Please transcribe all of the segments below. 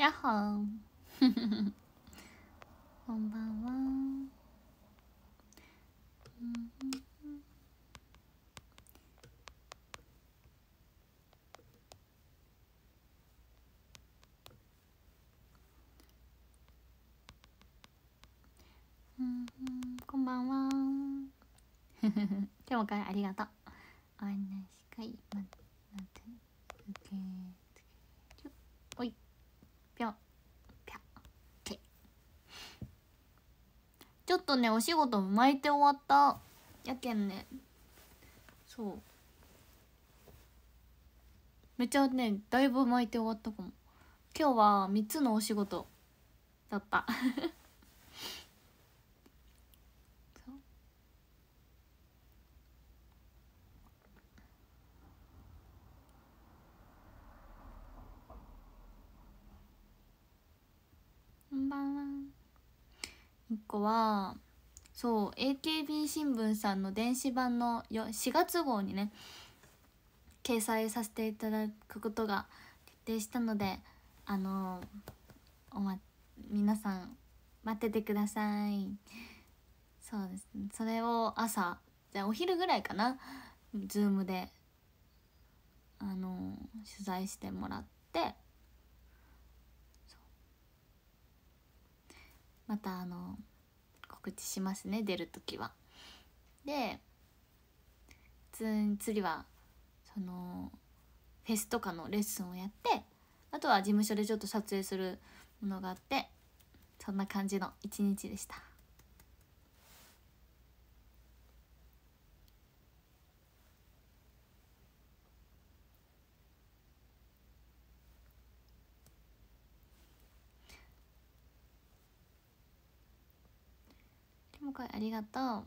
やっほーこんばんは、うんうん、こんばんは。今日もからありがとう。お会いね。ねお仕事巻いて終わったやけんねそうめちゃねだいぶ巻いて終わったかも今日は3つのお仕事だったこんばんは1個はそう AKB 新聞さんの電子版の4月号にね掲載させていただくことが決定したのであのおま皆さん待っててくださいそうですねそれを朝じゃあお昼ぐらいかなズームであの取材してもらってまたあの告知しますね出る時は。で次はそのフェスとかのレッスンをやってあとは事務所でちょっと撮影するものがあってそんな感じの一日でした。キム会ありがとう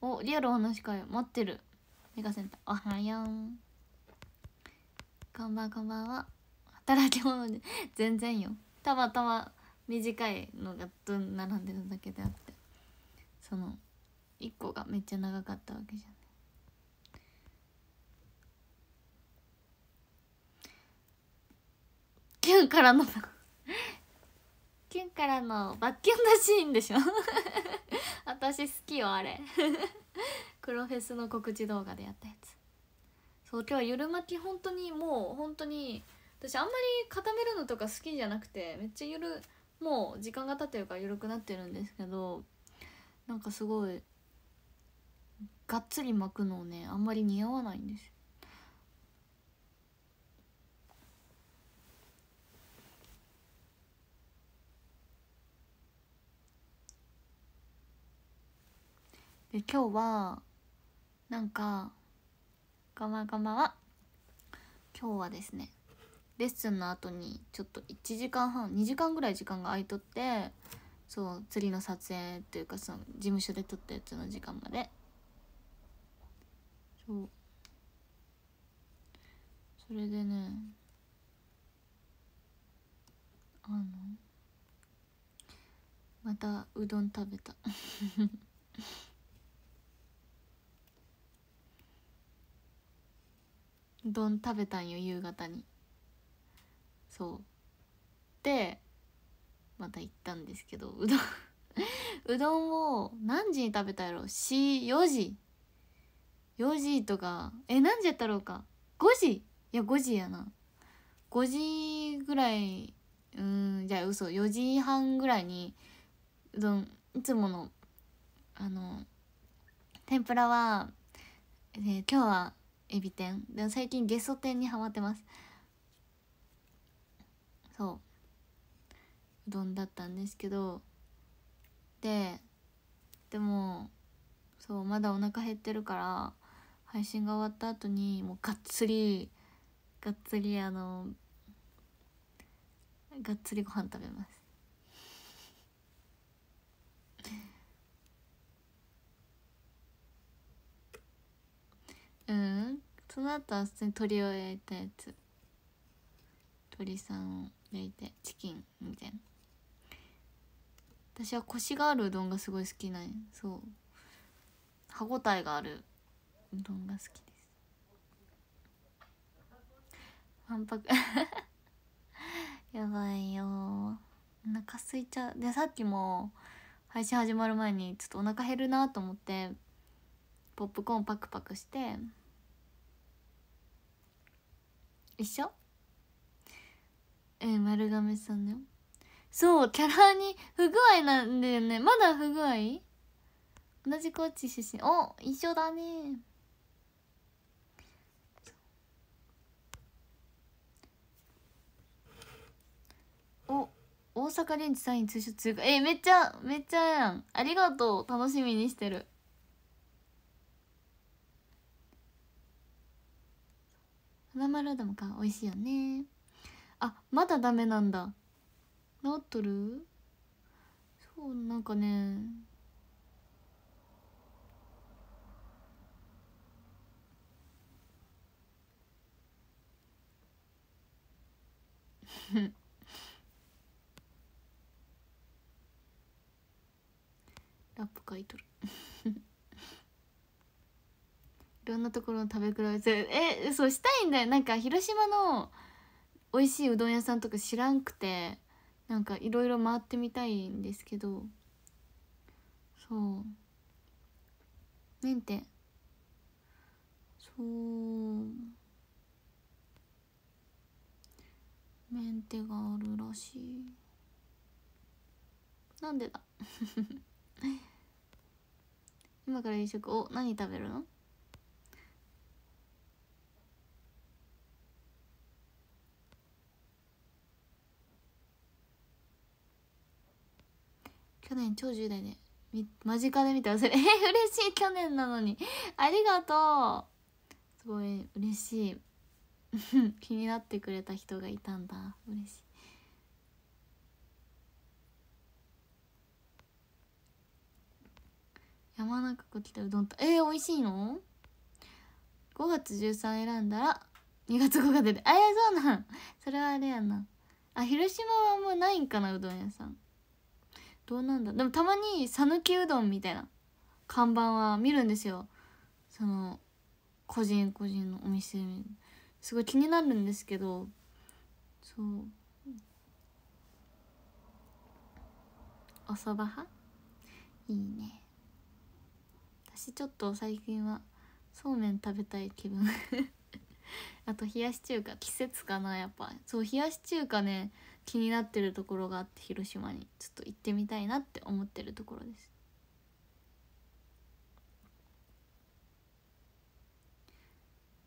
おリアルお話会待ってるメガセンターおはようこんばんこんばんは働き者で全然よたまたま短いのがどん並んでるだけであってその1個がめっちゃ長かったわけじゃんキュンからのキュンからのバッキュンだシーンでしょ 私好きよあれ 黒フェスの告知動画でやったやつそう今日ゆる巻き本当にもう本当に私あんまり固めるのとか好きじゃなくてめっちゃゆるもう時間が経ってるからゆるくなってるんですけどなんかすごいがっつり巻くのをねあんまり似合わないんですで今日はなんか「ガマガマは」今日はですねレッスンの後にちょっと1時間半2時間ぐらい時間が空いとってそう釣りの撮影というかその事務所で撮ったやつの時間までそうそれでねあのまたうどん食べた 丼食べたんよ夕方にそうでまた行ったんですけどうどんうどんを何時に食べたやろ4時4時とかえ何時やったろうか5時いや5時やな5時ぐらいうんじゃあ嘘4時半ぐらいにうどんいつものあの天ぷらは、えー、今日はエビ天でも最近ゲソ天にハマってますそううどんだったんですけどででもそうまだお腹減ってるから配信が終わった後にもうがっつりがっつりあのがっつりご飯食べますうんその後は普通に鳥を焼いたやつ鳥さんを焼いてチキンみたいな私はコシがあるうどんがすごい好きなんそう歯応えがあるうどんが好きですわんぱく やばいよお腹すいちゃうでさっきも配信始まる前にちょっとお腹減るなと思ってポップコーンパクパクして一緒えん丸亀さんだよそうキャラに不具合なんだよねまだ不具合同じ高知出身お一緒だねお大阪レンジサイン通所中。過えめっちゃめっちゃやんありがとう楽しみにしてる花丸うどんか美味しいよねあまだダメなんだ治っとるそうなんかね ラップ書いとるろんなところを食べ比べてえそうしたいんだよなんか広島の美味しいうどん屋さんとか知らんくてなんかいろいろ回ってみたいんですけどそう麺ンテ。そうメンテがあるらしいなんでだ 今から夕食お何食べるの去年超10代で間近で見て忘れえ 嬉しい去年なのにありがとうすごい嬉しい 気になってくれた人がいたんだ嬉しい山中湖来たうどんとえー、美味しいの ?5 月13選んだら2月5日出てあやそうなんそれはあれやなあ広島はあんまないんかなうどん屋さんどうなんだでもたまに讃岐うどんみたいな看板は見るんですよその個人個人のお店すごい気になるんですけどそうおそば派いいね私ちょっと最近はそうめん食べたい気分 あと冷やし中華季節かなやっぱそう冷やし中華ね気になってるところがあって広島にちょっと行ってみたいなって思ってるところです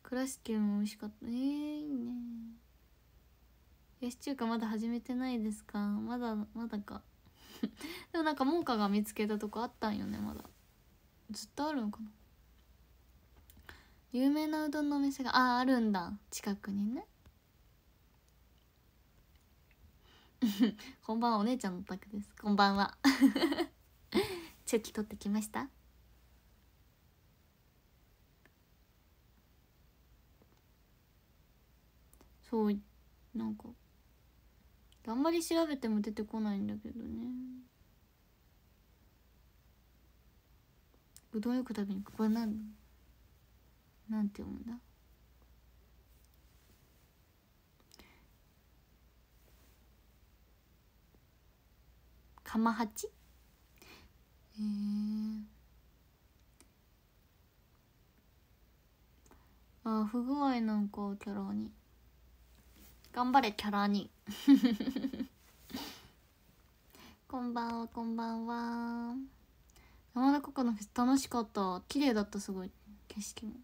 倉敷も美味しかったえー、いいね冷し中華まだ始めてないですかまだまだか でもなんか門下が見つけたとこあったんよねまだずっとあるのかな有名なうどんのお店があああるんだ近くにね こんばんはお姉ちゃんのタクですこんばんは チョキ取ってきましたそうなんかあんまり調べても出てこないんだけどねうどんよく食べにこれなんなんて読むんだ釜八えー、あ不具合なんかキャラに頑張れキャラに こんばんはこんばんは山田ココのフェス楽しかった綺麗だったすごい景色も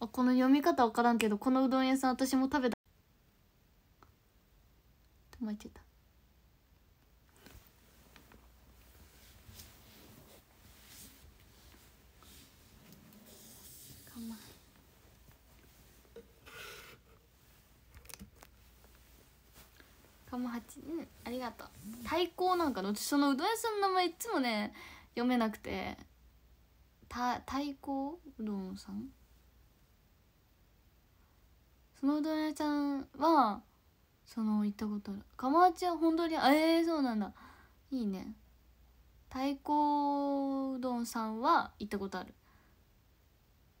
あこの読み方分からんけどこのうどん屋さん私も食べた止まっちゃったかまはちうんありがとう対抗なんかのそのうどん屋さんの名前いつもね読めなくてた太鼓うどんさんそのうどん屋さんはその行ったことある釜町は本当にええー、そうなんだいいね太鼓うどんさんは行ったことある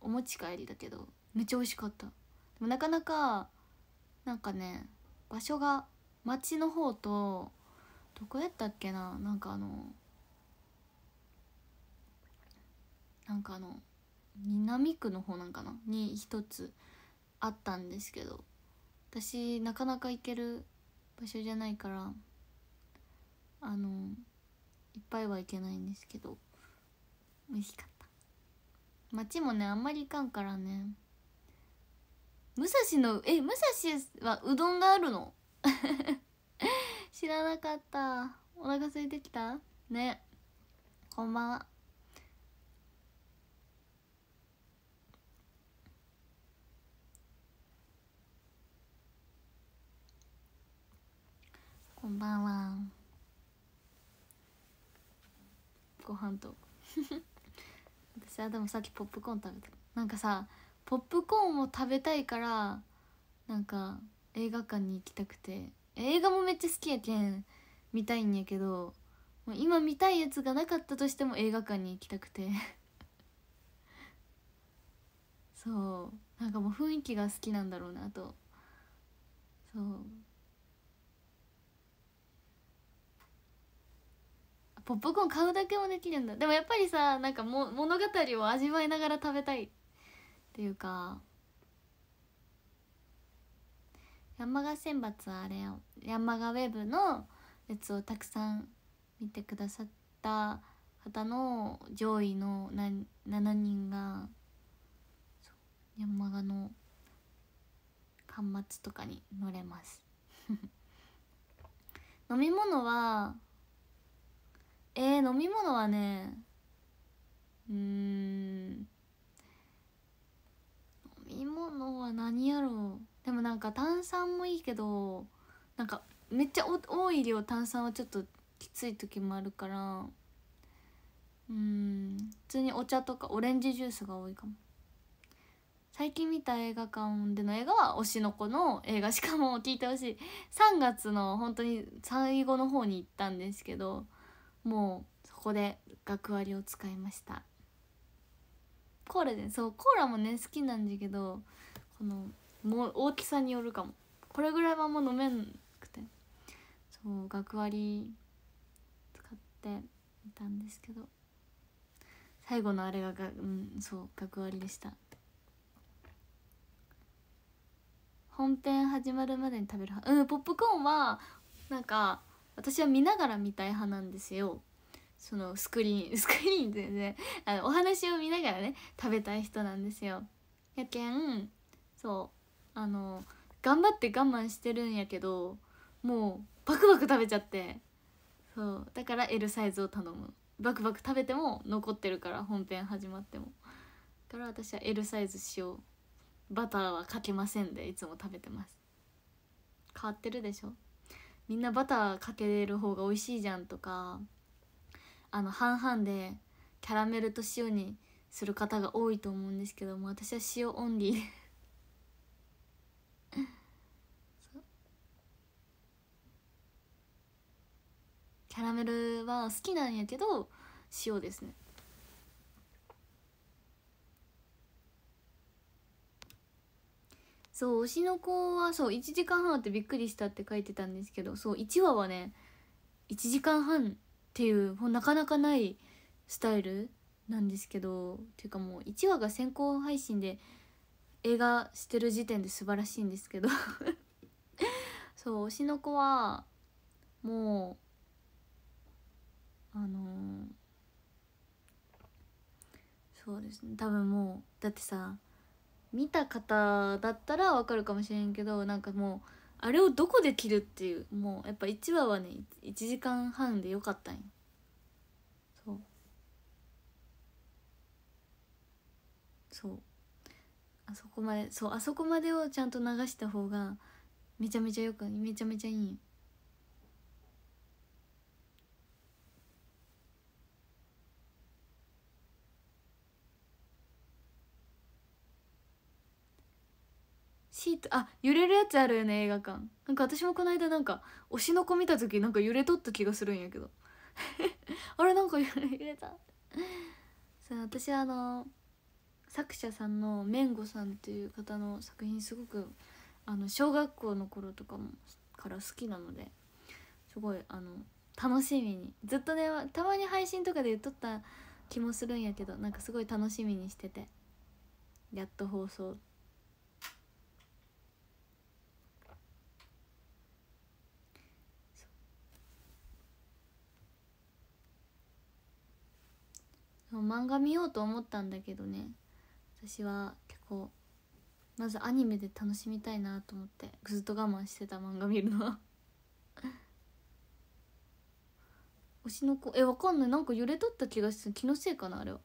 お持ち帰りだけどめっちゃ美味しかったでもなかなかなんかね場所が町の方とどこやったっけななんかあのなんかあの南区の方なんかなに一つあったんですけど私なかなか行ける場所じゃないからあのいっぱいは行けないんですけど美味しかった街もねあんまり行かんからね武蔵のえ武蔵はうどんがあるの 知らなかったお腹空いてきたねこんばんはこんばんはご飯と 私はでもさっきポップコーン食べたなんかさポップコーンを食べたいからなんか映画館に行きたくて映画もめっちゃ好きやけん見たいんやけどもう今見たいやつがなかったとしても映画館に行きたくて そうなんかもう雰囲気が好きなんだろうなとそうポップコーン買うだけもできるんだでもやっぱりさなんかも物語を味わいながら食べたいっていうか山賀選抜あれン山賀ウェブのやつをたくさん見てくださった方の上位の7人が山賀の巻末とかに乗れます 飲み物はえー、飲み物はねうん飲み物は何やろうでもなんか炭酸もいいけどなんかめっちゃ多い量炭酸はちょっときつい時もあるからうん普通にお茶とかオレンジジュースが多いかも最近見た映画館での映画は推しの子の映画しかも聞いてほしい3月の本当に最後の方に行ったんですけどもうそこで学割を使いましたコーラでそうコーラもね好きなんだけどこのもう大きさによるかもこれぐらいはもう飲めんくてそう学割使ってみたんですけど最後のあれがが、うん、そう学割でした本編始まるまでに食べるうんポップコーンはなんか私は見ながら見たい派なんですよそのスクリーン スクリーン全然、ね、あのお話を見ながらね食べたい人なんですよやけんそうあの頑張って我慢してるんやけどもうバクバク食べちゃってそうだから L サイズを頼むバクバク食べても残ってるから本編始まってもだから私は L サイズ塩バターはかけませんでいつも食べてます変わってるでしょみんなバターかける方が美味しいじゃんとかあの半々でキャラメルと塩にする方が多いと思うんですけども私は塩オンリーで キャラメルは好きなんやけど塩ですねそう推しの子はそう1時間半あってびっくりしたって書いてたんですけどそう1話はね1時間半っていうもうなかなかないスタイルなんですけどっていうかもう1話が先行配信で映画してる時点で素晴らしいんですけど そう推しの子はもうあのー、そうですね多分もうだってさ見た方だったらわかるかもしれんけどなんかもうあれをどこで切るっていうもうやっぱ1話はね1時間半でよかったんそうそうあそこまでそうあそこまでをちゃんと流した方がめちゃめちゃよくめちゃめちゃいいんよシートあ揺れるやつあるよね映画館なんか私もこの間なんか推しの子見た時なんか揺れとった気がするんやけどあれ なんか 揺れたそう私あの作者さんのメンゴさんっていう方の作品すごくあの小学校の頃とかもから好きなのですごいあの楽しみにずっとねたまに配信とかで言っとった気もするんやけどなんかすごい楽しみにしててやっと放送漫画見ようと思ったんだけどね私は結構まずアニメで楽しみたいなと思ってずっと我慢してた漫画見るのは 推しの子えわかんないなんか揺れとった気がして気のせいかなあれは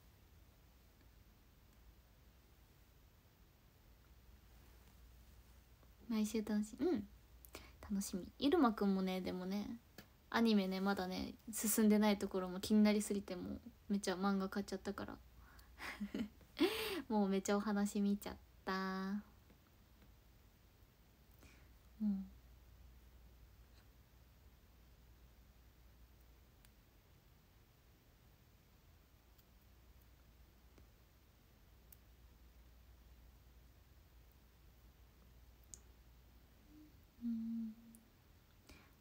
毎週楽しみうん楽しみ入間くんもねでもねアニメねまだね進んでないところも気になりすぎてもめちゃ漫画買っちゃったから もうめちゃお話見ちゃったうんうん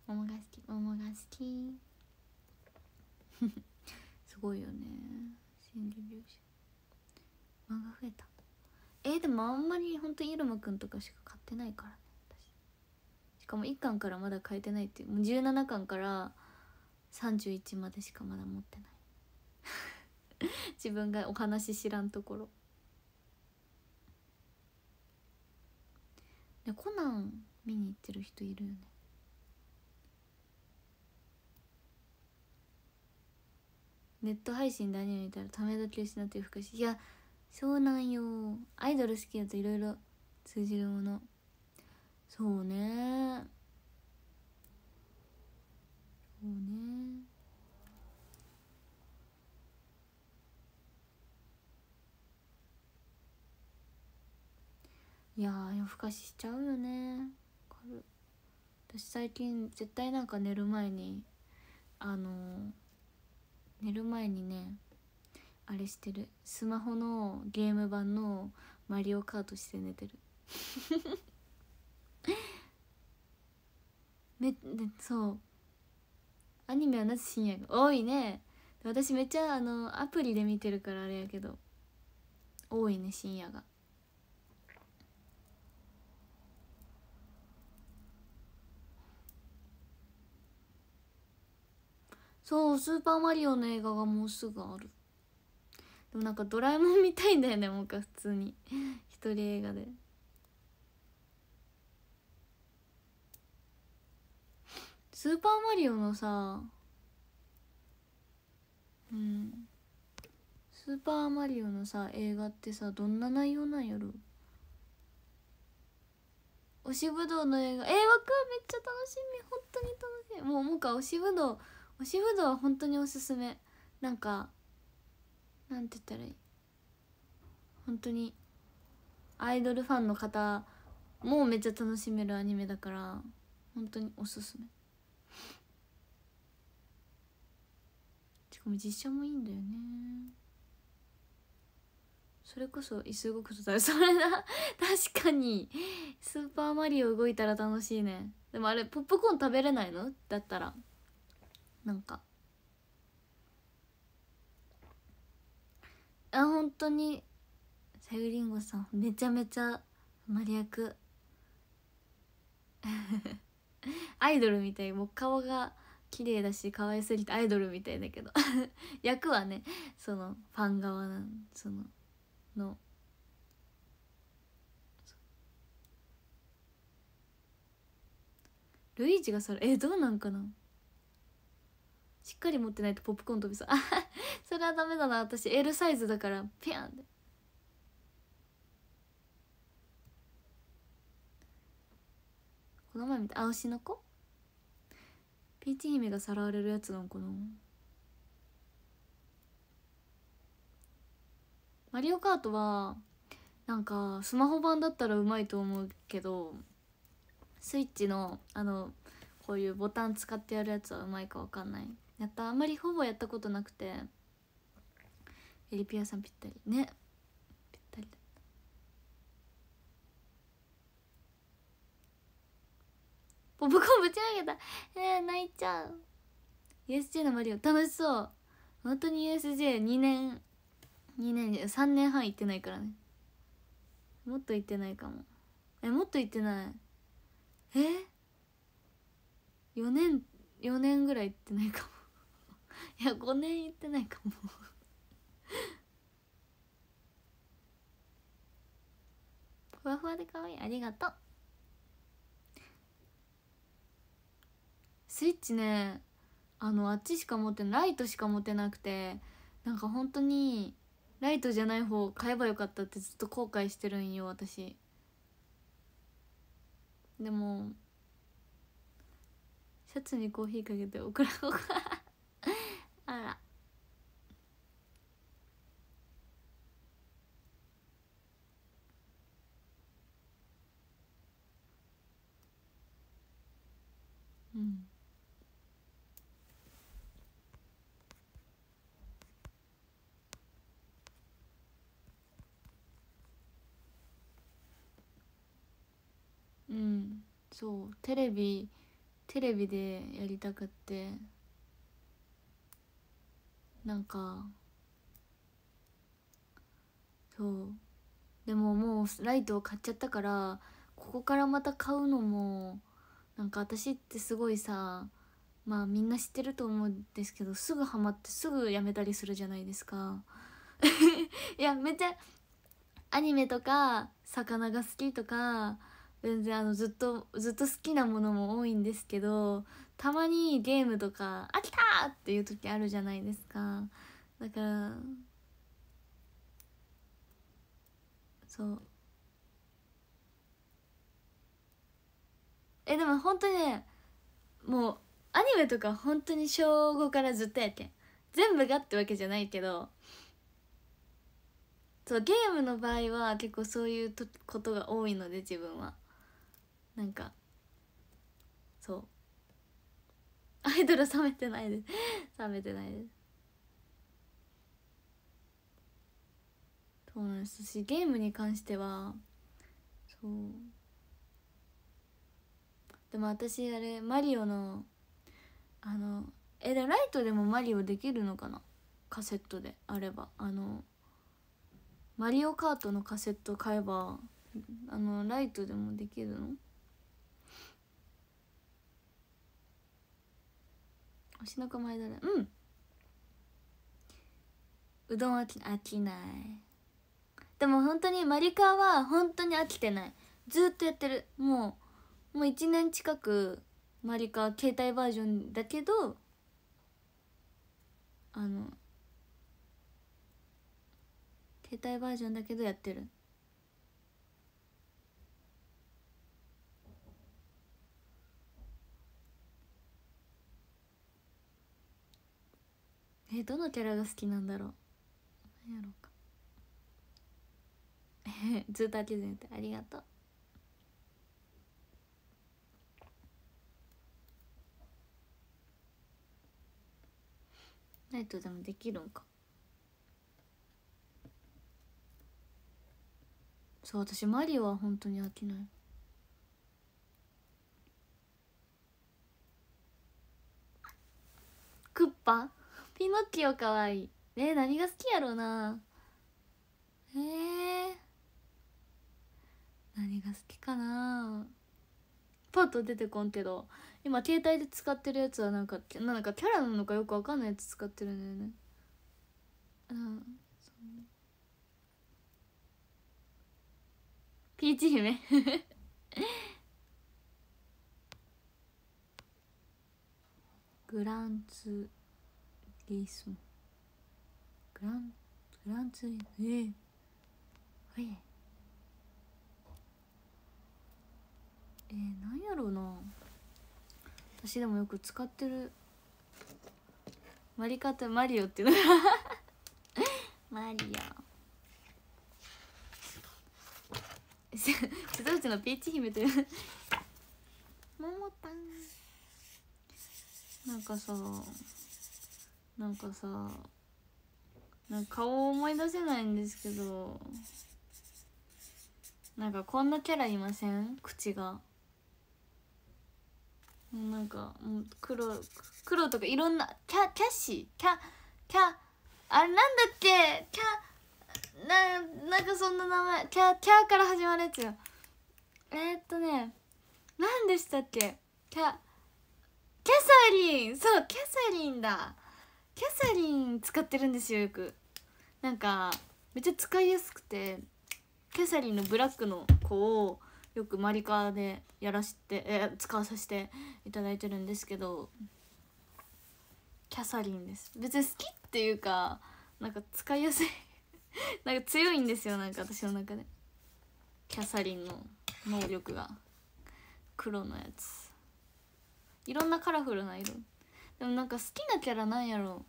桃が好き桃が好きごいよね漫画増えたえー、でもあんまりほんとイルマくんとかしか買ってないからね私しかも1巻からまだ買えてないっていうもう17巻から31までしかまだ持ってない 自分がお話知らんところコナン見に行ってる人いるよねネット配信でアニメ見たらため時を失ってるかしいやそうなんよアイドル好きだといろいろ通じるものそうねそうねいや夜更かししちゃうよね私最近絶対なんか寝る前にあのー寝る前にねあれしてるスマホのゲーム版の「マリオカート」して寝てる めそうアニメはなぜ深夜が多いね私めっちゃあのアプリで見てるからあれやけど多いね深夜がそう「スーパーマリオ」の映画がもうすぐあるでもなんか「ドラえもん」見たいんだよねもう一回普通に一人映画で。スーパーマリオのさうんスーパーマリオのさ映画ってさどんな内容なんやろ推しぶどうの映画映画くんめっちゃ楽しみ本当に楽しいもうもうか推しぶどう押しぶどうは本当におすすめなんかなんて言ったらいい本当にアイドルファンの方もめっちゃ楽しめるアニメだから本当におすすめしかも実写もいいんだよねそれこそ椅子動くとだそれな確かに「スーパーマリオ」動いたら楽しいねでもあれポップコーン食べれないのだったらなんかあ本当にさゆりんごさんめちゃめちゃマリアクアイドルみたいもう顔が綺麗だし可愛すぎてアイドルみたいだけど 役はねそのファン側なそののルイージがそれえどうなんかなしっかり持ってないとポップコーン飛びそうあ それはダメだな私 L サイズだからピャンってこの前見た青しの子ピーチ姫がさらわれるやつなのかなマリオカートはなんかスマホ版だったらうまいと思うけどスイッチのあのこういうボタン使ってやるやつはうまいか分かんないやったあんまりほぼやったことなくてエリピアさんぴったりねぴったりだポップコーンぶち上げたえー、泣いちゃう USJ のマリオ楽しそう本当に USJ2 年2年3年半行ってないからねもっと行ってないかもえもっと行ってないえ4年4年ぐらい行ってないかも いや5年行ってないかも ふわふわで可愛いありがとうスイッチねあのあっちしか持ってないライトしか持てなくてなんか本当にライトじゃない方買えばよかったってずっと後悔してるんよ私でもシャツにコーヒーかけて送らうかあらうんうんそうテレビテレビでやりたくってなんかそうでももうライトを買っちゃったからここからまた買うのもなんか私ってすごいさまあみんな知ってると思うんですけどすぐハマってすぐやめたりするじゃないですか いやめっちゃアニメとか魚が好きとか全然あのずっとずっと好きなものも多いんですけどたまにゲームとか飽きだっていう時あるじゃないですかだからそうえでも本当にねもうアニメとか本当に小5からずっとやけん全部がってわけじゃないけどそうゲームの場合は結構そういうことが多いので自分はなんかアイドル冷めてないです冷めてないですそうなんですしゲームに関してはそうでも私あれマリオのあのえライトでもマリオできるのかなカセットであればあのマリオカートのカセット買えばあのライトでもできるの推しの子もアイドルうんうどんは飽きないでも本当にマリカは本当に飽きてないずっとやってるもうもう1年近くマリカ携帯バージョンだけどあの携帯バージョンだけどやってるえどのキャラが好きなんだろう何やろうかえ ずっと飽きずにてありがとうないとでもできるんかそう私マリオは本当に飽きないクッパピノッキオかわいいね何が好きやろうなえー、何が好きかなパッと出てこんけど今携帯で使ってるやつはなんかなんかキャラなのかよくわかんないやつ使ってるんだよねうんピーチ姫グランツ i ースグラングランツ a n t え r i えー、なんやろうな私でもよく使ってるマリカとマリオっていうのが マリオ瀬戸内のピーチ姫というももたんなんかさなんかさなんか顔を思い出せないんですけどなんかこんなキャラいません口がなんかもう黒黒とかいろんなキャキャッシーキャキャあれなんだっけキャななんかそんな名前キャキャから始まるやつよえー、っとね何でしたっけキャキャサリンそうキャサリンだキャサリン使ってるんですよよくなんかめっちゃ使いやすくてキャサリンのブラックの子をよくマリカーでやらしてえ使わさせていただいてるんですけどキャサリンです別に好きっていうかなんか使いやすい なんか強いんですよなんか私の中でキャサリンの能力が黒のやついろんなカラフルな色でもなんか好きなキャラなんやろ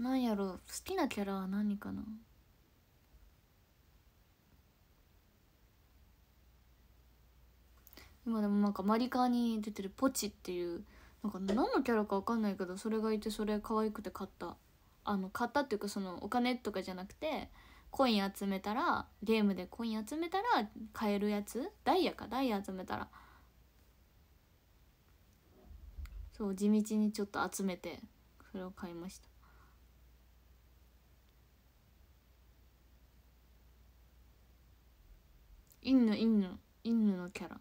なんやろ好きなキャラは何かな今でもなんかマリカーに出てるポチっていうなんか何のキャラか分かんないけどそれがいてそれ可愛くて買ったあの買ったっていうかそのお金とかじゃなくてコイン集めたらゲームでコイン集めたら買えるやつダイヤかダイヤ集めたらそう地道にちょっと集めてそれを買いましたインヌインヌインヌのキャラ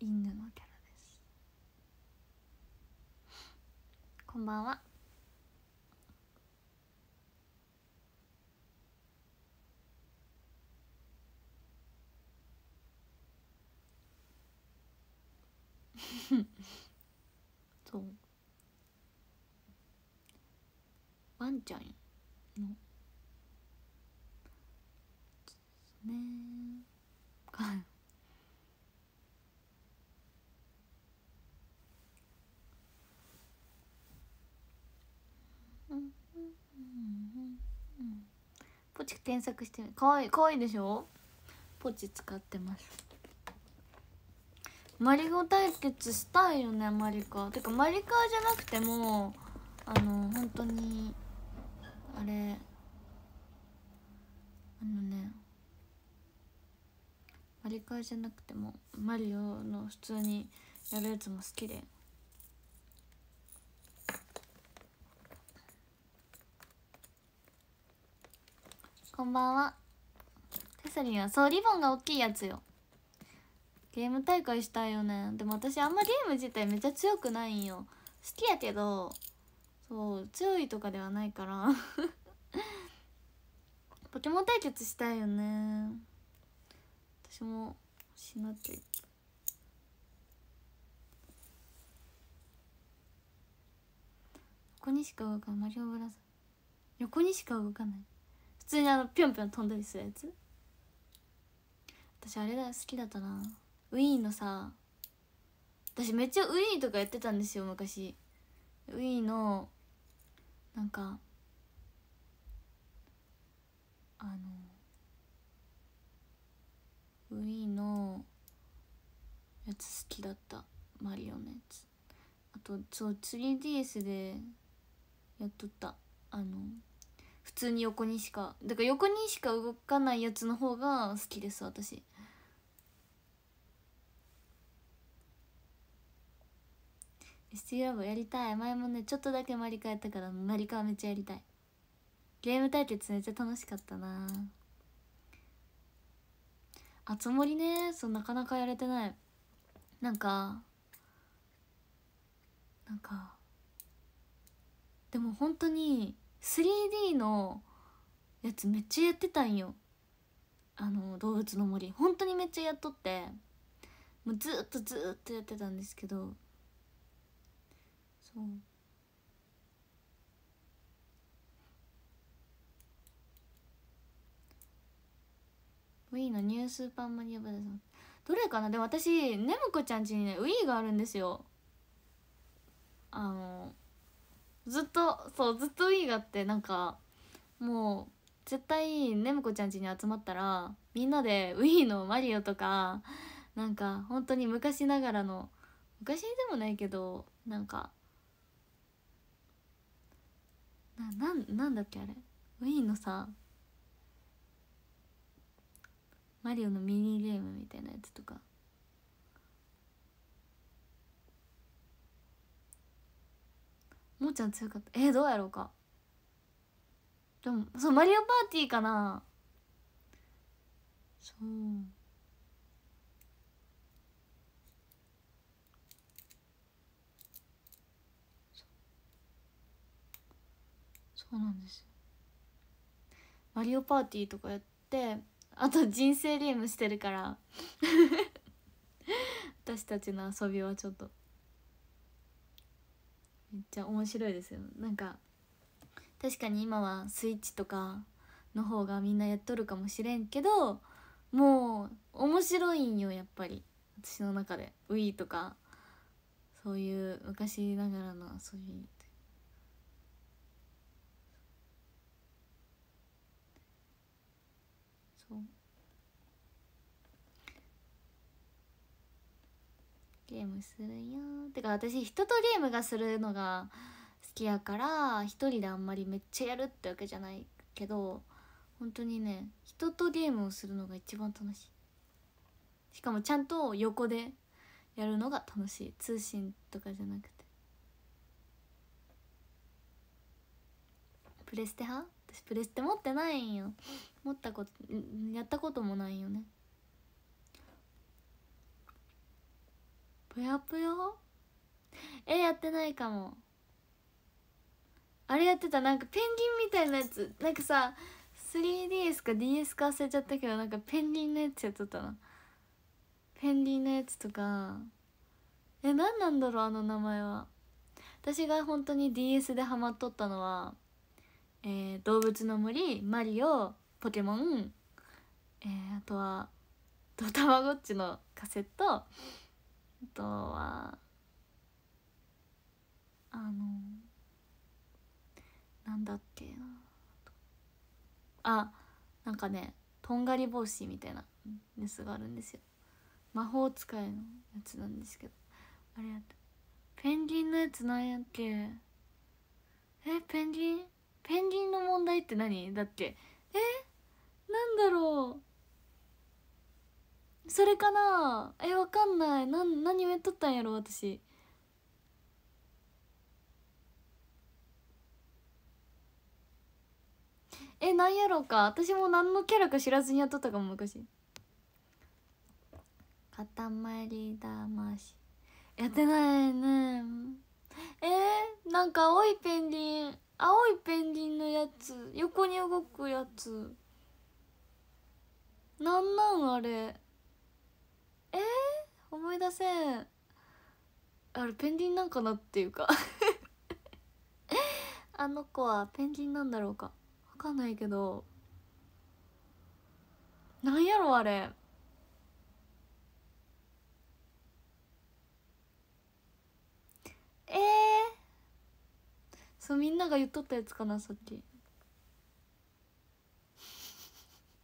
インヌのキャラですこんばんは そうワンちゃんのねか ポチ添削してかわいいかわいいでしょポチ使ってますマリゴ対決したいよねマリカてかマリカじゃなくてもあの本当にあれあのねマリカじゃなくてもマリオの普通にやるやつも好きで。こんばんは。テサリンはそうリボンが大きいやつよ。ゲーム大会したいよねでも私あんまゲーム自体めっちゃ強くないんよ好きやけどそう強いとかではないから ポケモン対決したいよね私もしなって横にしか動かんマリオブラザー横にしか動かない普通にあのぴょんぴょん飛んだりするやつ私あれが好きだったなウィーンのさ私めっちゃウィーンとかやってたんですよ昔ウィーンのなんかあのウィーンのやつ好きだったマリオのやつあとそう 3DS でやっとったあの普通に横にしかだから横にしか動かないやつの方が好きです私 ST ラボやりたい前もねちょっとだけマリカやったからマリカはめっちゃやりたいゲーム対決めっちゃ楽しかったなあつ森ねそうなかなかやれてないなんかなんかでも本当に 3D のやつめっちゃやってたんよあの動物の森本当にめっちゃやっとってもうずっとずっとやってたんですけどそうウィーのニュースーパーマリオブラザーどれかなでも私ねむこちゃんちにねウィーがあるんですよあのずっとそうずっとウィーがあってなんかもう絶対ねむこちゃんちに集まったらみんなでウィーのマリオとかなんか本当に昔ながらの昔でもないけどなんかななんなんだっけあれウィーンのさマリオのミニゲームみたいなやつとかもーちゃん強かったえー、どうやろうかでもそうマリオパーティーかなそうそうなんですマリオパーティーとかやってあと人生ゲームしてるから 私たちの遊びはちょっとめっちゃ面白いですよなんか確かに今はスイッチとかの方がみんなやっとるかもしれんけどもう面白いんよやっぱり私の中で Wii とかそういう昔ながらの遊びゲームするよてか私人とゲームがするのが好きやから一人であんまりめっちゃやるってわけじゃないけど本当にね人とゲームをするのが一番楽しいしかもちゃんと横でやるのが楽しい通信とかじゃなくてプレステ派私プレステ持ってないんよ持ったことやったこともないよねぷよぷよえやってないかもあれやってたなんかペンギンみたいなやつなんかさ 3DS か DS か忘れちゃったけどなんかペンギンのやつやっとったなペンギンのやつとかえ何なんだろうあの名前は私が本当に DS でハマっとったのは、えー、動物の森マリオポケモン、えー、あとはドタマゴッチ」のカセットあとはあのなんだっけなあなんかねとんがり帽子みたいなネスがあるんですよ魔法使いのやつなんですけどあれやったペンギンのやつなんやっけえペンギンペンギンの問題って何だっけえなんだろうそれかなえわかんないなん何をやっとったんやろ私えなんやろうか私も何のキャラか知らずにやっとったかも昔塊魂やってないねえー、なんか青いペンギン青いペンギンのやつ横に動くやつなんなんあれえー、思い出せんあれペンギンなんかなっていうか あの子はペンギンなんだろうか分かんないけどなんやろあれえー、そうみんなが言っとったやつかなさっき。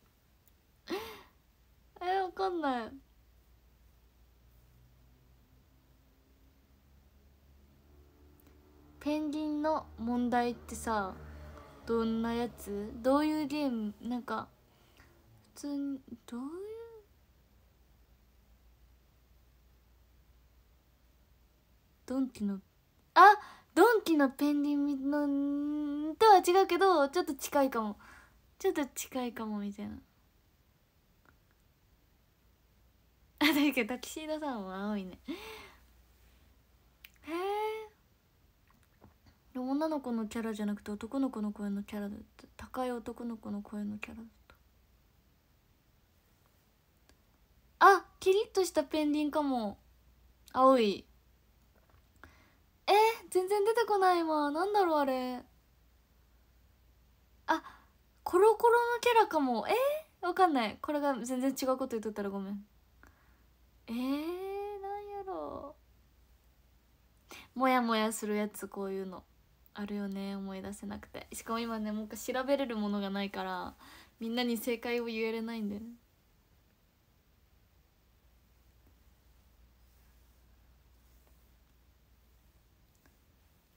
えー、わかんない。ペンギンの問題ってさどんなやつどういうゲームなんか普通にどういうドンキのあドンキのペンギンのとは違うけどちょっと近いかもちょっと近いかもみたいなあ確かタキシードさんも青いねへえ女の子のキャラじゃなくて男の子の声のキャラだった高い男の子の声のキャラだったあキリッとしたペンギンかも青いえー、全然出てこないわなんだろうあれあコロコロのキャラかもえー、わかんないこれが全然違うこと言っとったらごめんえー、なんやろうもやもやするやつこういうのあるよね思い出せなくてしかも今ねもう一回調べれるものがないからみんなに正解を言えれないんだよ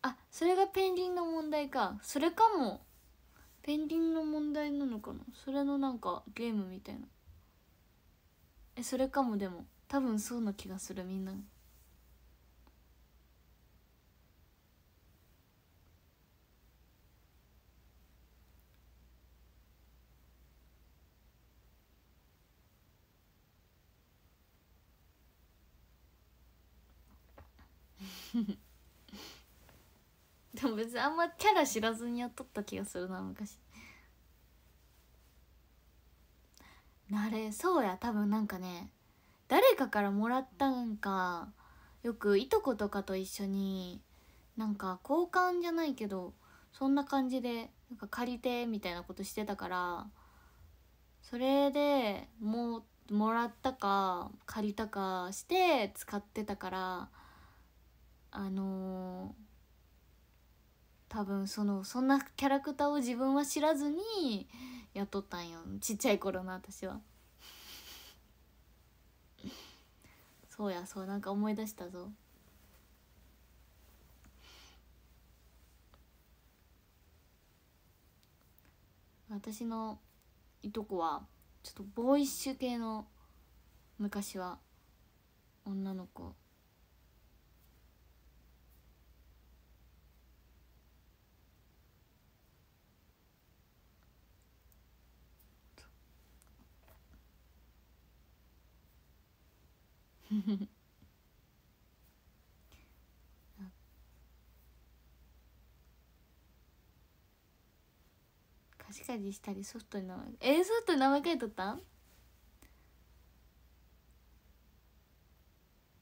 あそれがペンギンの問題かそれかもペンギンの問題なのかなそれのなんかゲームみたいなえそれかもでも多分そうな気がするみんな でも別にあんまキャラ知らずにやっとった気がするな昔あれそうや多分なんかね誰かからもらったんかよくいとことかと一緒になんか交換じゃないけどそんな感じでなんか借りてみたいなことしてたからそれでもうもらったか借りたかして使ってたからあのー、多分そのそんなキャラクターを自分は知らずに雇ったんよちっちゃい頃の私はそうやそうなんか思い出したぞ私のいとこはちょっとボーイッシュ系の昔は女の子 カジカジしたりソフトに名前えー、ソフトに名前書いとったん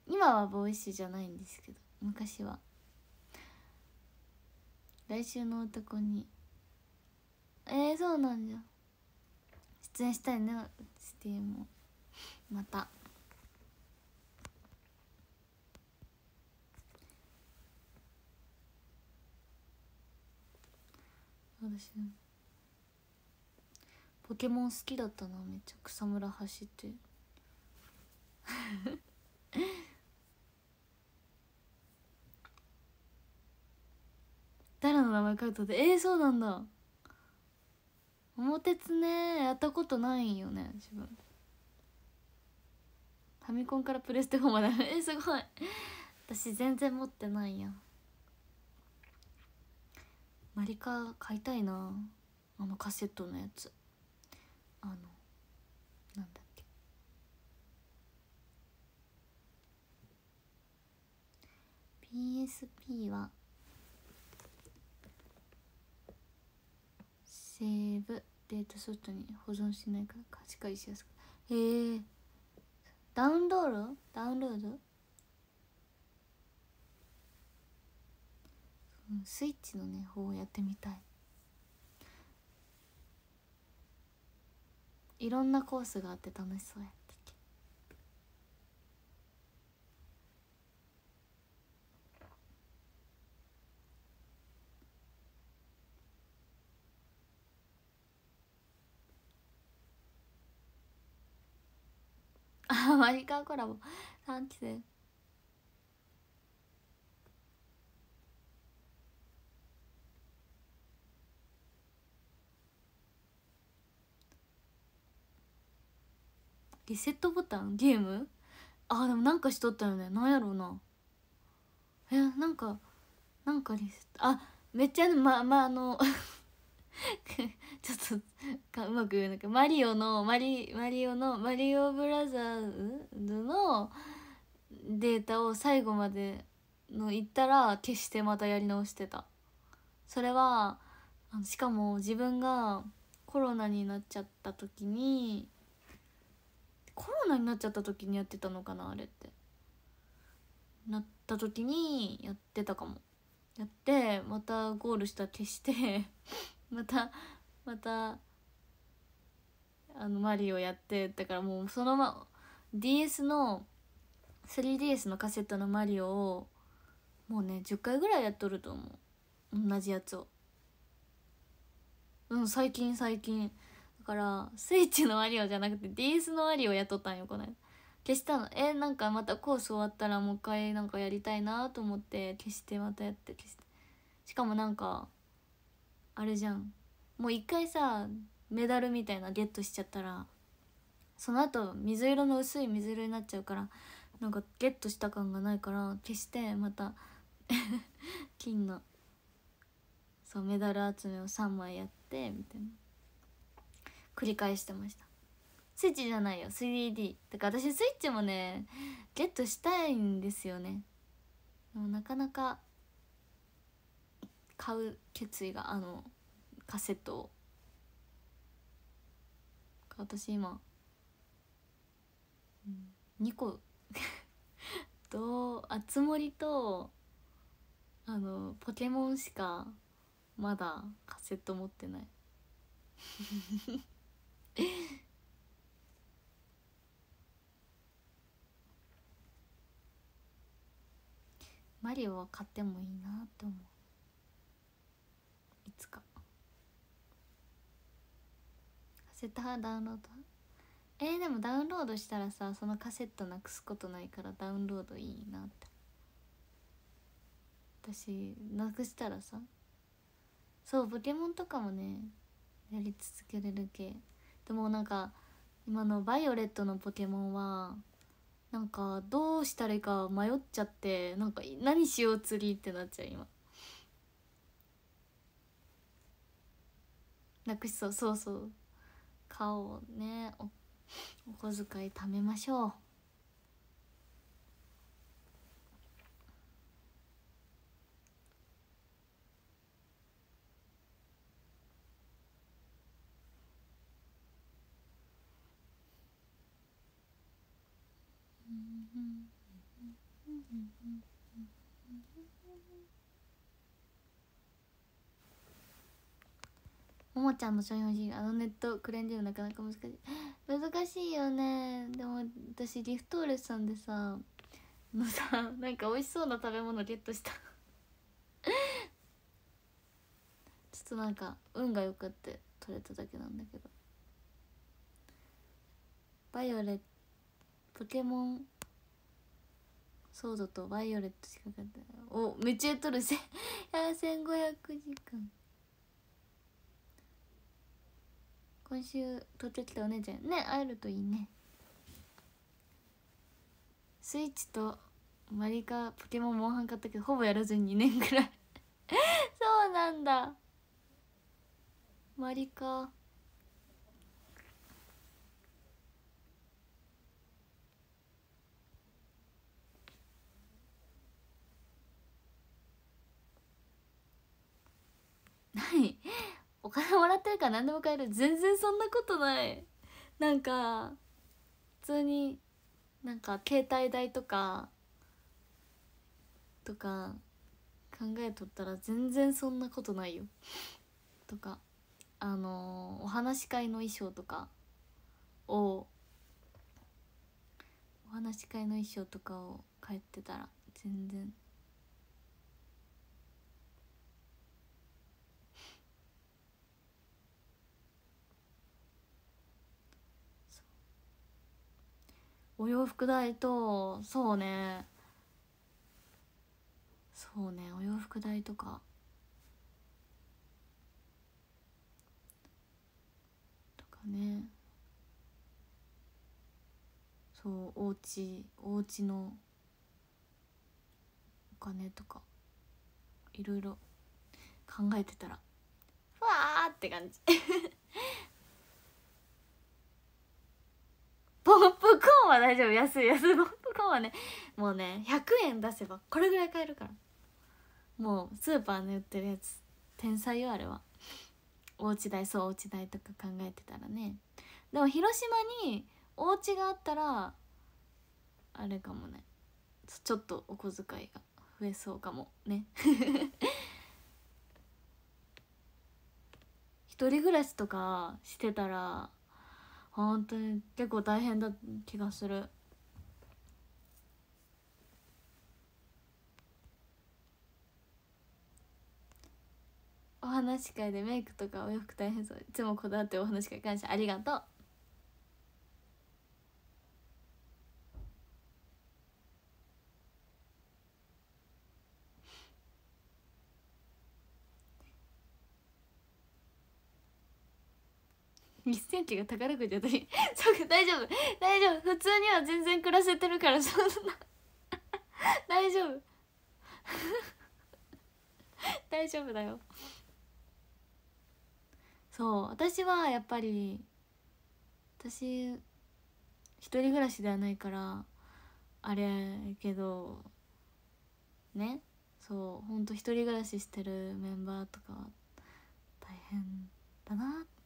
今はボーイッシュじゃないんですけど昔は来週の男にえー、そうなんじゃ出演したいねスティーもまた私ポケモン好きだったなめっちゃ草むら走って誰の名前書いとってえー、そうなんだ表鉄ねやったことないよね自分ファミコンからプレステ4までえすごい私全然持ってないやんマリカ買いたいなあのカセットのやつあのなんだっけ「PSP はセーブデータソフトに保存しないから貸し借りしやすく」へえダウンロードダウンロードスイッチのね方をやってみたいいろんなコースがあって楽しそうやったっけあマリカーコラボ3期生リセットボタンゲームあでもなんかしとったよねなんやろうなえなんかなんかリセットあめっちゃままああの ちょっとうまく言えないけどマリオのマリマリオのマリオブラザーズのデータを最後までの言ったら消してまたやり直してたそれはしかも自分がコロナになっちゃった時にコロナになっちゃった時にやってたのかなあれってなった時にやってたかもやってまたゴールしたら消して またまたあのマリオやってだからもうそのま DS の 3DS のカセットのマリオをもうね10回ぐらいやっとると思う同じやつをうん最近最近からスイッチのアリオじゃなくて DS のアリオやっとったんよこの間消したのえなんかまたコース終わったらもう一回なんかやりたいなと思って消してまたやって消してしかもなんかあれじゃんもう一回さメダルみたいなゲットしちゃったらその後水色の薄い水色になっちゃうからなんかゲットした感がないから消してまた 金のそうメダル集めを3枚やってみたいな。繰り返してましたスイッチじゃないよ 3D だから私スイッチもねゲットしたいんですよねでもなかなか買う決意があのカセットを私今、2個 とあつ森とあのポケモンしかまだカセット持ってない マリオは買ってもいいなって思ういつかカセット派ダウンロードえー、でもダウンロードしたらさそのカセットなくすことないからダウンロードいいなって私なくしたらさそうポケモンとかもねやり続けれる系でもなんか今のバイオレットのポケモンはなんかどうしたらいいか迷っちゃってなんか何しよう釣りってなっちゃう今なくしそうそうそう顔をねおお小遣い貯めましょうももちゃんの商標人あのネットクレンジングなかなか難しい 難しいよねでも私リフトーレさんでさのさ なんか美味しそうな食べ物ゲットした ちょっとなんか運が良くって取れただけなんだけどバイオレットポケモンソードとバイオレットしかかったおめっちゃやっとるせ1500 時間今週撮ってきたお姉ちゃんね会えるといいねスイッチとマリカポケモンモンハン買ったけどほぼやらずに2年くらい そうなんだマリカないお金もらってるから何でも買える全然そんなことないなんか普通になんか携帯代とかとか考えとったら全然そんなことないよとかあのー、お話し会の衣装とかをお話し会の衣装とかを帰ってたら全然お洋服代とそうねそうねお洋服代とかとかねそうおうちおうちのお金とかいろいろ考えてたらふわーって感じポップコーンは大丈夫安い安いポップコーンはねもうね100円出せばこれぐらい買えるからもうスーパーの売ってるやつ天才よあれはおうち代そうおうち代とか考えてたらねでも広島にお家があったらあれかもねちょっとお小遣いが増えそうかもね 一人暮らしとかしてたら本当に結構大変だ気がするお話し会でメイクとかお洋服大変そういつもこだわってお話し会感謝ありがとう1センチが宝くじ私 そうか大丈夫大丈夫普通には全然暮らせてるからそんな 大丈夫 大丈夫だよそう私はやっぱり私一人暮らしではないからあれけどねそうほんと一人暮らししてるメンバーとかは大変だなって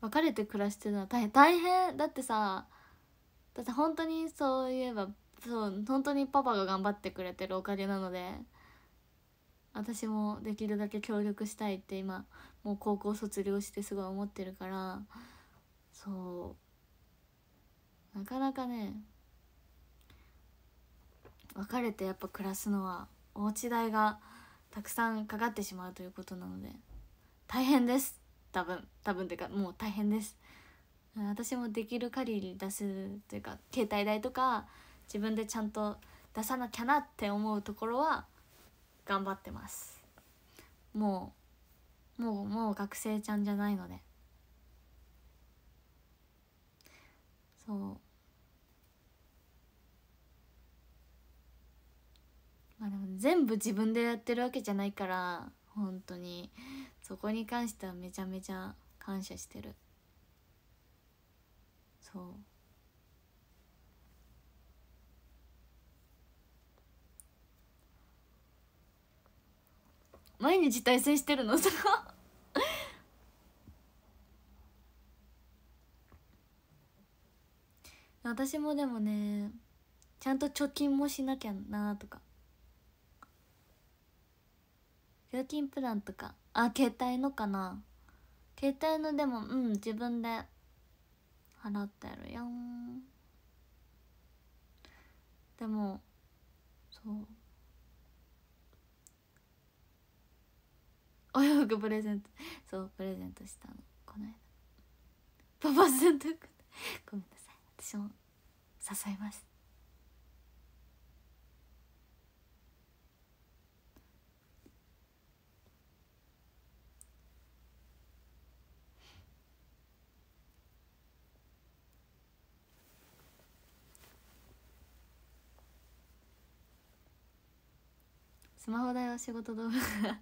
別れて暮らしてるのは大変大変だってさだって本当にそういえばそう本当にパパが頑張ってくれてるおかげなので私もできるだけ協力したいって今もう高校卒業してすごい思ってるからそうなかなかね別れてやっぱ暮らすのはお家代がたくさんかかってしまうということなので大変です多分多分というかもう大変です私もできる限り出すというか携帯代とか自分でちゃんと出さなきゃなって思うところは頑張ってますもうもうもう学生ちゃんじゃないのでそうまあでも全部自分でやってるわけじゃないから本当にそこに関してはめちゃめちゃ感謝してるそう毎日対戦してるのさ 私もでもねちゃんと貯金もしなきゃなとか料金プランとかあ携帯のかな携帯のでもうん自分で払ってるよでもそうお洋服プレゼントそうプレゼントしたのこの間パパ洗濯ごめんなさい私も誘いますスマホ代は仕事道具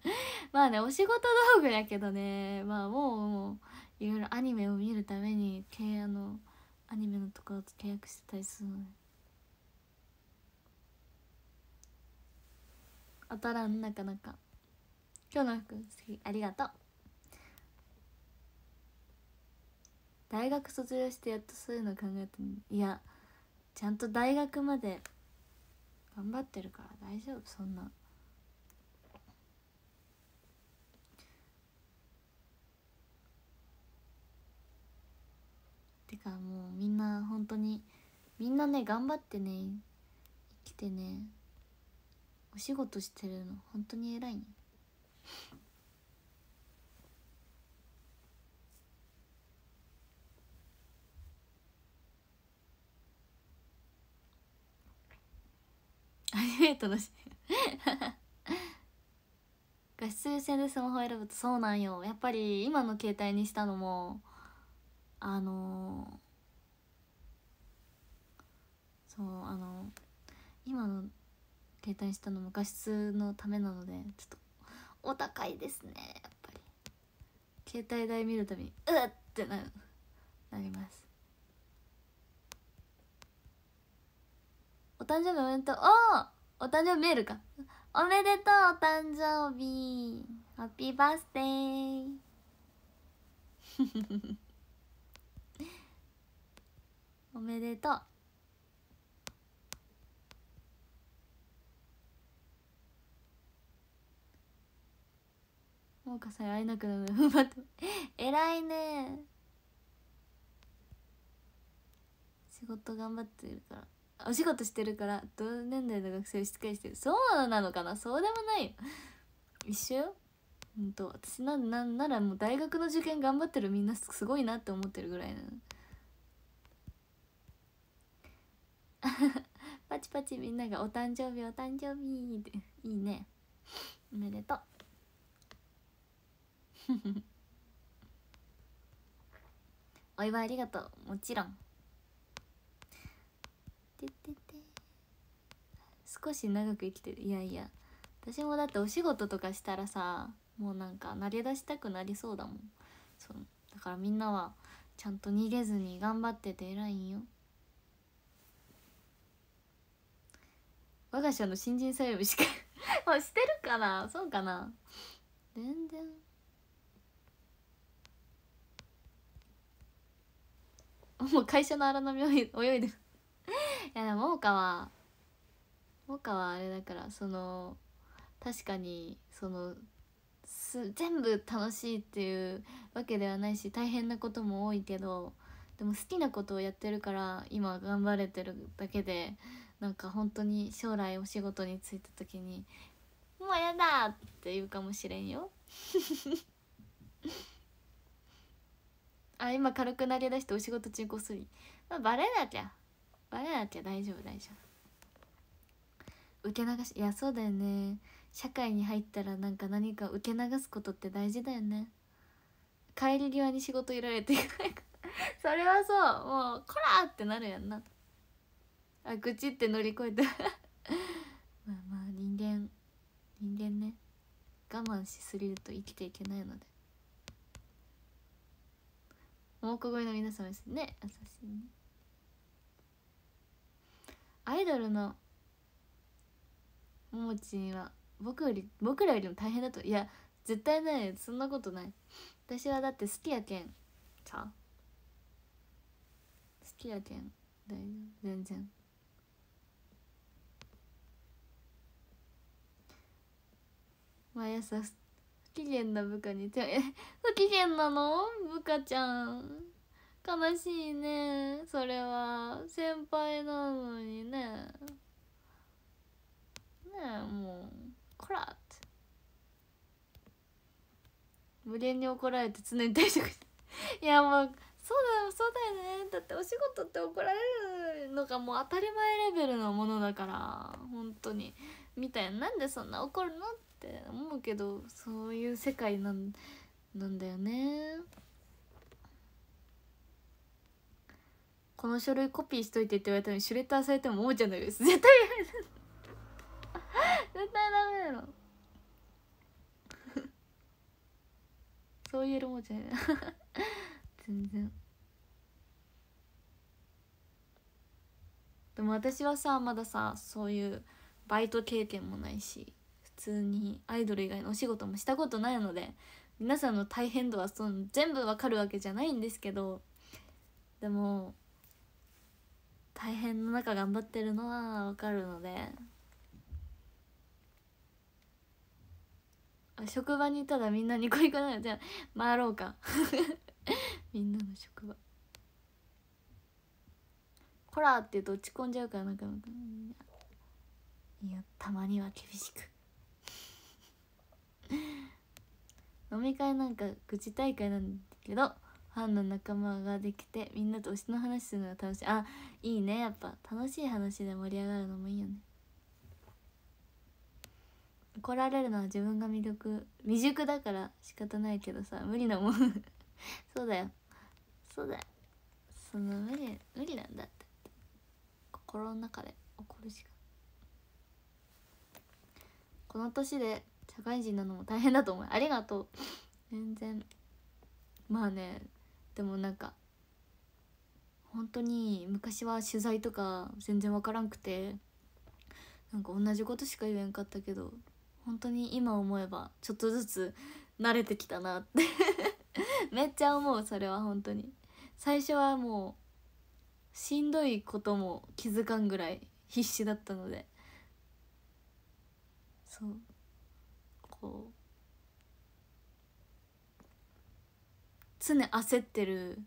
まあねお仕事道具やけどねまあもうもういろいろアニメを見るために契約のアニメのところと契約してたりするの当たらんなかなか今日の服好きありがとう大学卒業してやっとそういうの考えたのいやちゃんと大学まで頑張ってるから大丈夫そんな。あもうみんな本当にみんなね頑張ってね生きてねお仕事してるの本当に偉いねアニメートのし画質優先でスマホ選ぶとそうなんよやっぱり今の携帯にしたのもあのそうあの今の携帯したのも画質のためなのでちょっとお高いですねやっぱり携帯代見るたびにうっってななりますお誕生日おめでとうおお誕生日メールかおめでとうお誕生日ハッピーバースデーおめでとうもうかさえ会えなくなるふんばっていね仕事頑張ってるからお仕事してるから同年代の学生をしっかりしてるそうなのかなそうでもないよ一緒ようんと私なんなんならもう大学の受験頑張ってるみんなすごいなって思ってるぐらいなのパチパチみんなが「お誕生日お誕生日」っていいねおめでとう お祝いありがとうもちろんててて少し長く生きてるいやいや私もだってお仕事とかしたらさもうなんか慣れ出したくなりそうだもんそうだからみんなはちゃんと逃げずに頑張ってて偉いんよ我が社の新人採用しか あしてるかなそうかな全然もう会社の荒波を泳いでるいやでも桃花は桃花はあれだからその確かにそのす全部楽しいっていうわけではないし大変なことも多いけどでも好きなことをやってるから今頑張れてるだけでなんか本当に将来お仕事に就いた時に「もうやだ!」って言うかもしれんよ あ今軽く投げ出してお仕事中こっそり、まあ、バレなきゃバレなきゃ大丈夫大丈夫受け流しいやそうだよね社会に入ったらなんか何か受け流すことって大事だよね帰り際に仕事いられていかないかそれはそうもう「こら!」ってなるやんなあ愚痴って乗り越えた まあまあ人間人間ね我慢しすぎると生きていけないので大虎越の皆様ですね優しいねアイドルのももちは僕より僕らよりも大変だといや絶対ないそんなことない私はだって好きやけんさ好きやけん大丈夫全然毎朝不機嫌な部下に手 え不機嫌なの部下ちゃん悲しいねそれは先輩なのにねねえもうこらって無限に怒られて常に退職 いやもうそうだよそうだよねだってお仕事って怒られるのがもう当たり前レベルのものだから本当にみたいななんでそんな怒るのっって思うけどそういう世界なんなんだよねこの書類コピーしといてって言われたのにシュレッダーされても思うじゃないです絶対絶対ダメだろそう言えるもんじゃない全然でも私はさまださそういうバイト経験もないし通にアイドル以外のお仕事もしたことないので皆さんの大変度はその全部わかるわけじゃないんですけどでも大変の中頑張ってるのはわかるので職場にただみんなニコニコなのじゃあ回ろうか みんなの職場こらって言うと落ち込んじゃうからなんかいやたまには厳しく 飲み会なんか愚痴大会なんだけどファンの仲間ができてみんなと推しの話するのが楽しいあいいねやっぱ楽しい話で盛り上がるのもいいよね怒られるのは自分が魅力未熟だから仕方ないけどさ無理なもん そうだよそうだよその無理無理なんだって心の中で怒るしかこの年で社会人なのも大変だと思う ありがとう全然まあねでもなんか本当に昔は取材とか全然分からんくてなんか同じことしか言えんかったけど本当に今思えばちょっとずつ 慣れてきたなって めっちゃ思うそれは本当に最初はもうしんどいことも気づかんぐらい必死だったのでそうこう常焦ってる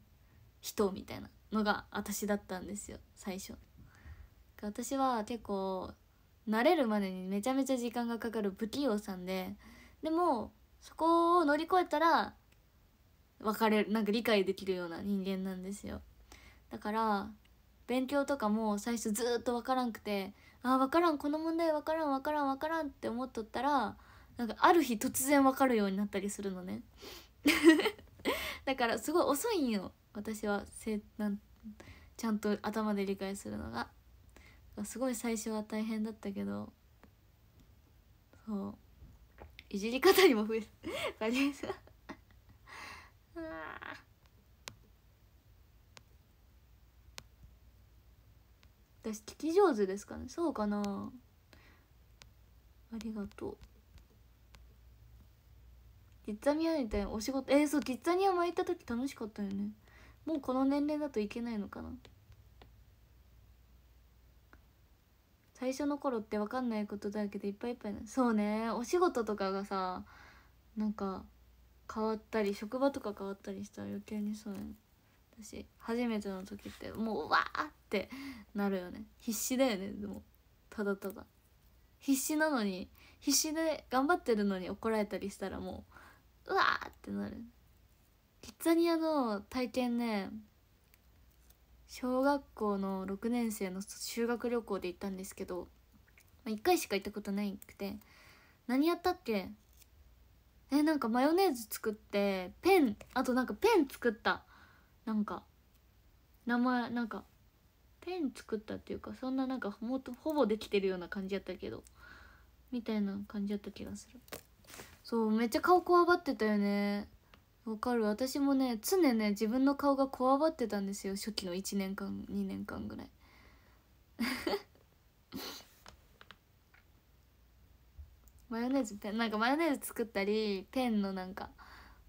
人みたいなのが私だったんですよ最初私は結構慣れるまでにめちゃめちゃ時間がかかる不器用さんででもそこを乗り越えたら分れるなんか理解できるような人間なんですよだから勉強とかも最初ずっと分からんくてあ分からんこの問題分からん分からん分からんって思っとったらなんかある日突然分かるようになったりするのね だからすごい遅いんよ私はせなんちゃんと頭で理解するのがすごい最初は大変だったけどそういじり方にも増えバリエーション私聞き上手ですかねそうかなありがとうキッザニアみたいなお仕事えー、そうキッザニア巻いた時楽しかったよねもうこの年齢だといけないのかな最初の頃って分かんないことだけどいっぱいいっぱいなそうねお仕事とかがさなんか変わったり職場とか変わったりしたら余計にそうやね私初めての時ってもうわーってなるよね必死だよねでもただただ必死なのに必死で頑張ってるのに怒られたりしたらもううわーってなるキッザニアの体験ね小学校の6年生の修学旅行で行ったんですけど、ま1回しか行ったことないくて何やったっけえなんかマヨネーズ作ってペンあとなんかペン作ったなんか名前なんかペン作ったっていうかそんななんかもとほぼできてるような感じやったけどみたいな感じやった気がする。そうめっちゃ顔こわばってたよねわかる私もね常ね自分の顔がこわばってたんですよ初期の1年間2年間ぐらい マヨネーズってなんかマヨネーズ作ったりペンのなんか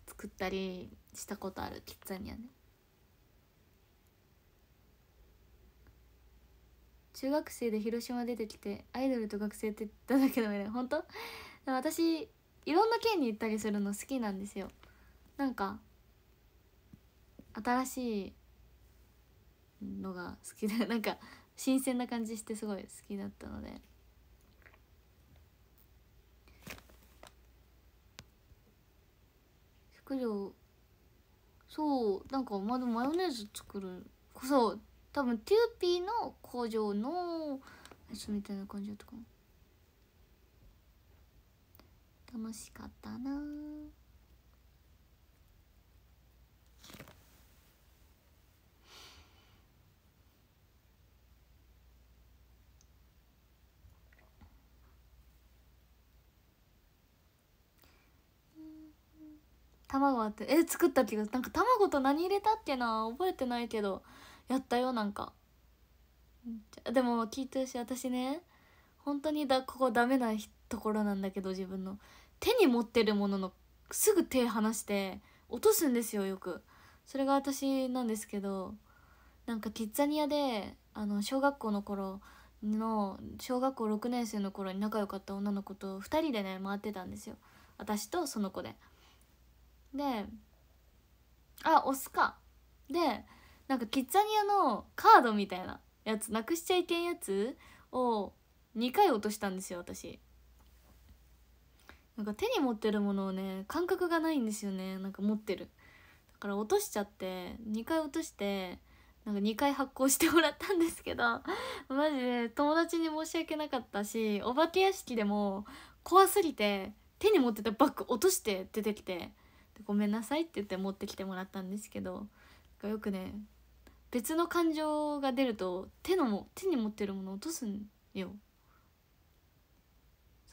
作ったりしたことあるキッザニアね中学生で広島出てきてアイドルと学生って言っただけのね、たいな本当私いろんな県に行ったりするの好きなんですよなんか新しいのが好きで なんか新鮮な感じしてすごい好きだったので食料そうなんかまだマヨネーズ作るそう多分テューピーの工場のやつみたいな感じだったかな楽しかったな卵あってえ作ったけどなんか卵と何入れたっけな覚えてないけどやったよなんかでも聞いてるし私ね本当にだここダメなところなんだけど自分の手に持ってるもののすぐ手離して落とすんですよよくそれが私なんですけどなんかキッザニアであの小学校の頃の小学校6年生の頃に仲良かった女の子と2人でね回ってたんですよ私とその子でであオスかでなんかキッザニアのカードみたいなやつなくしちゃいけんやつを2回落としたんですよ私なんか手に持ってるものをね感覚がないんですよねなんか持ってるだから落としちゃって2回落としてなんか2回発行してもらったんですけどマジで友達に申し訳なかったしお化け屋敷でも怖すぎて手に持ってたバッグ落として出てきて「ごめんなさい」って言って持ってきてもらったんですけどよくね別の感情が出ると手のも手に持ってるもの落とすんよ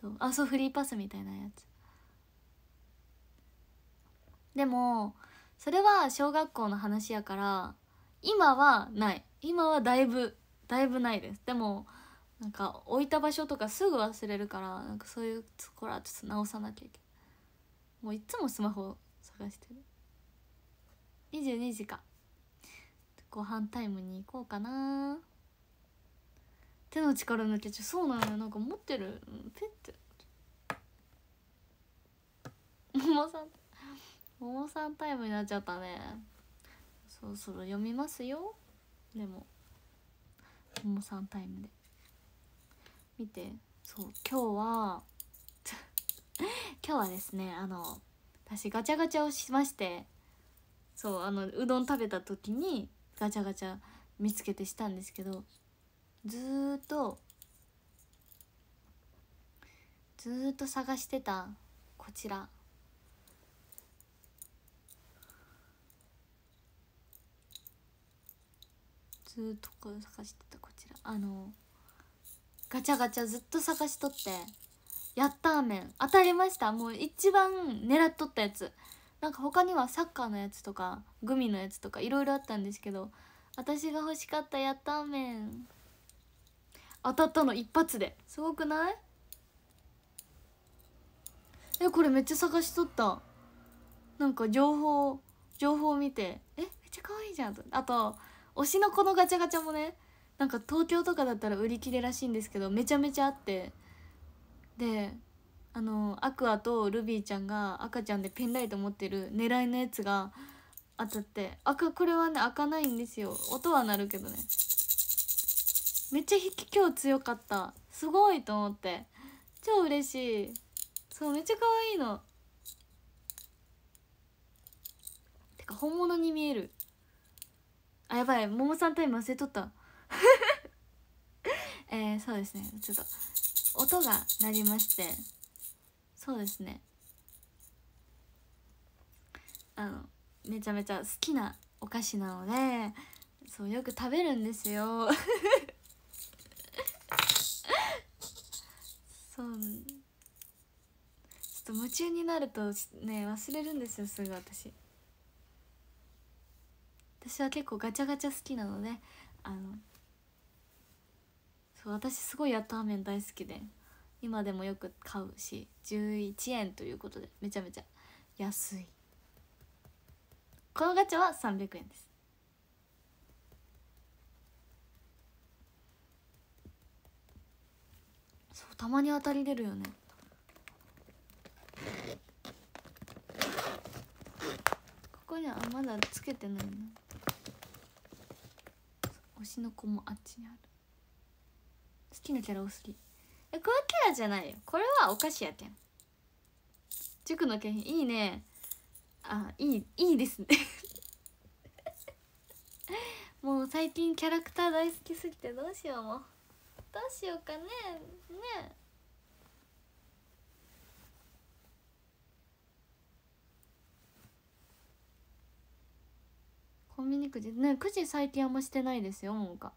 そうあそうフリーパスみたいなやつでもそれは小学校の話やから今はない今はだいぶだいぶないですでもなんか置いた場所とかすぐ忘れるからなんかそういうところはちょっと直さなきゃいけないもういつもスマホ探してる22時かご飯タイムに行こうかな手の力抜けちゃうそうなのよなんか持ってるペッてももさんももさんタイムになっちゃったねそろそろ読みますよでもももさんタイムで見てそう今日は 今日はですねあの私ガチャガチャをしましてそうあのうどん食べた時にガチャガチャ見つけてしたんですけどずっとずっと探してたこちらずっとこ探してたこちらあのガチャガチャずっと探しとってやったーめん当たりましたもう一番狙っとったやつなんか他にはサッカーのやつとかグミのやつとかいろいろあったんですけど私が欲しかったやったーめん当たったの一発ですごくないえこれめっちゃ探しとったなんか情報情報を見てえめっちゃ可愛いじゃんとあと推しの子のガチャガチャもねなんか東京とかだったら売り切れらしいんですけどめちゃめちゃあってであのアクアとルビーちゃんが赤ちゃんでペンライト持ってる狙いのやつが当たって赤これはね開かないんですよ音は鳴るけどねめっちゃ引き今日強かったすごいと思って超嬉しいそうめっちゃ可愛いのてか本物に見えるあやばい桃さんタイム忘れとった えー、そうですねちょっと音が鳴りましてそうですねあのめちゃめちゃ好きなお菓子なのでそうよく食べるんですよそうちょっと夢中になるとね忘れるんですよすぐ私私は結構ガチャガチャ好きなのであのそう私すごいやっターメン大好きで今でもよく買うし11円ということでめちゃめちゃ安いこのガチャは300円ですたまに当たり出るよねここにはまだつけてないな推しの子もあっちにある好きなキャラ多すぎえこれキャラじゃないよこれはお菓子やけん塾の景品いいねあいいいいですね もう最近キャラクター大好きすぎてどうしようもどうしようかねねえコンビニくじねくじ最近あんましてないですよもんか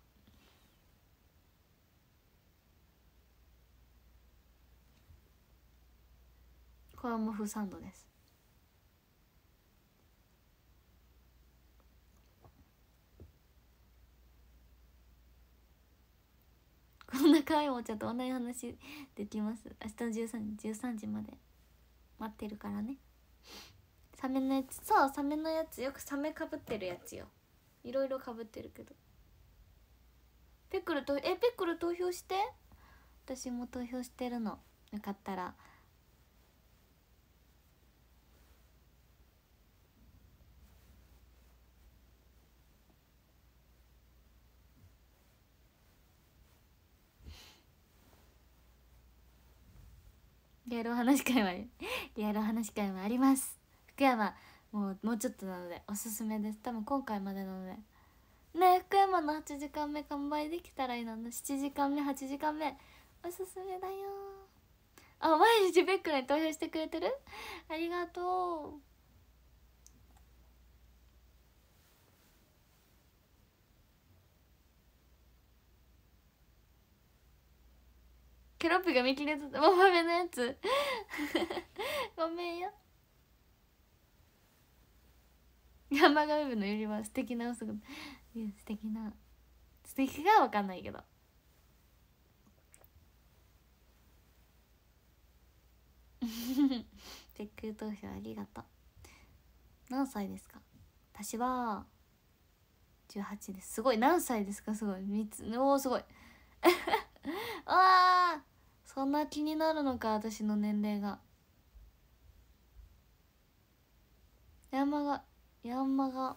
これはモフサンドですこんな可愛いおもちゃと同じ話できます明日の13時 ,13 時まで待ってるからねサメのやつそうサメのやつよくサメかぶってるやつよいろいろかぶってるけどペックルとえペックル投票して私も投票してるのよかったらリアル話し会はリアル話し会もあります福山もうもうちょっとなのでおすすめです多分今回までなのでね福山の8時間目完売できたらいいのね7時間目8時間目おすすめだよあ毎日ベックに投票してくれてるありがとうケロップが見切れとったも豆のやつ ごめんよ山上部のよりは素敵なお姿素敵な素敵がわかんないけどチェック投票ありがとう何歳ですか私は18ですすごい何歳ですかすごい3つおおすごいわ あそんな気になるのか私の年齢がヤンマが、ヤンマが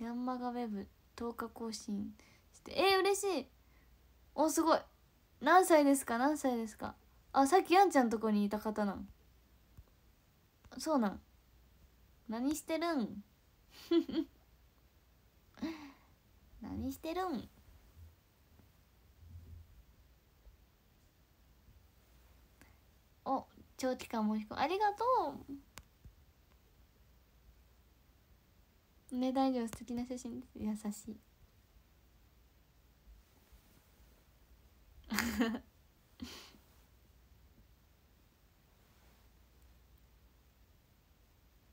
ヤンマがウェブ10日更新してえー、嬉しいおすごい何歳ですか何歳ですかあさっきやんちゃんとこにいた方なんそうなん何してるん 何してるんお長期間申し込みありがとうね大丈夫素敵な写真です優しい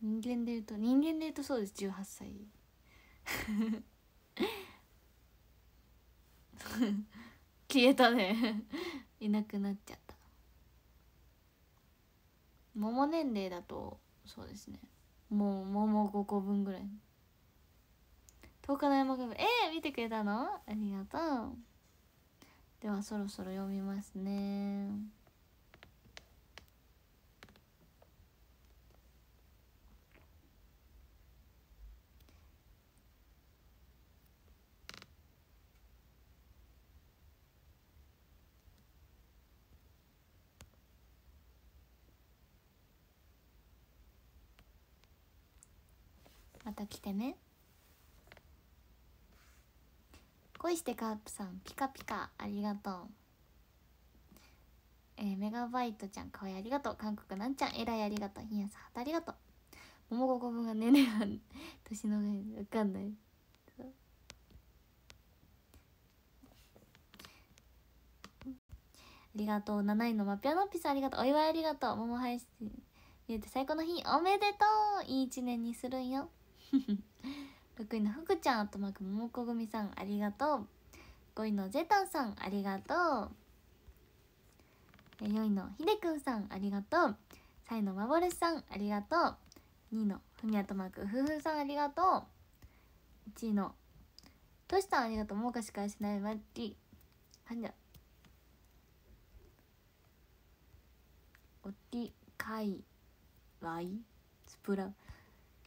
人間でいうと人間でいうとそうです18歳 消えたね いなくなっちゃた桃年齢だとそうですねもう桃5個分ぐらい10日の山神えー、見てくれたのありがとうではそろそろ読みますね来てね恋してカープさんピカピカありがとうえー、メガバイトちゃんかわいいありがとう韓国なんちゃんえらいありがとうひやさはたありがとう桃子子分がねねは年の上わかんないありがとう7位のマピアノピさんありがとうお祝いありがとう桃配信見れて最高の日おめでとういい一年にするんよ6 位のふちゃんあとまくももこ組さんありがとう5位のゼタンさんありがとう4位のひでくんさんありがとう3位のまぼるさんありがとう2位のふみやとまくふふさんありがとう1位のとしさんありがとうもうかしかしないまりなんじゃおきかいわいスプラ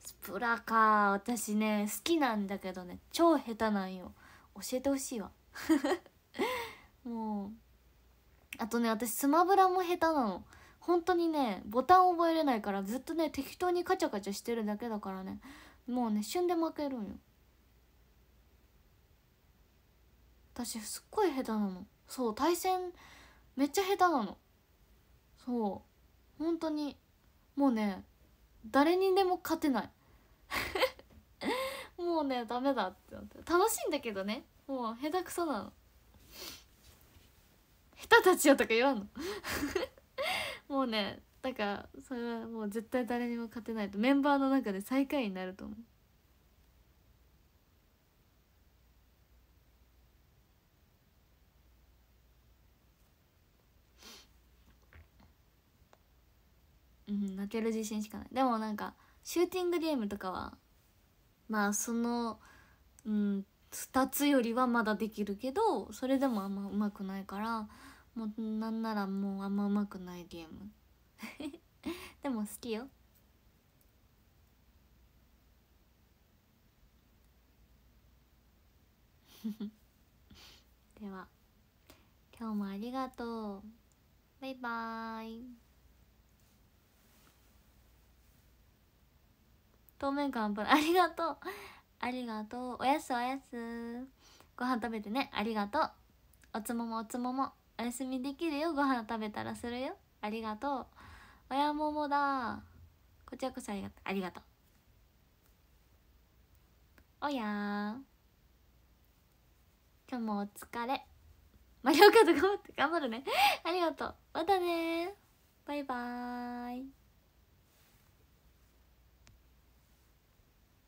スプラか私ね好きなんだけどね超下手なんよ教えてほしいわ もうあとね私スマブラも下手なの本当にねボタン覚えれないからずっとね適当にカチャカチャしてるだけだからねもうね旬で負けるんよ私すっごい下手なのそう対戦めっちゃ下手なのそう本当にもうね誰にでも勝てない もうねダメだって思って楽しいんだけどねもう下手くそなの下手たちよとか言わんの もうねだからそれはもう絶対誰にも勝てないとメンバーの中で最下位になると思ううん泣ける自信しかないでもなんかシューティングゲームとかはまあそのうん2つよりはまだできるけどそれでもあんまうまくないからもうなんならもうあんまうまくないゲーム でも好きよフフ では今日もありがとうバイバーイ透明感 ありがとうありがとうおやすおやすご飯食べてねありがとうおつももおつももお休みできるよご飯食べたらするよありがとう親ももだこちらこそありがとうありがとうおや今日もお疲れマリオカート頑張って頑張るねありがとうまたねバイバーイ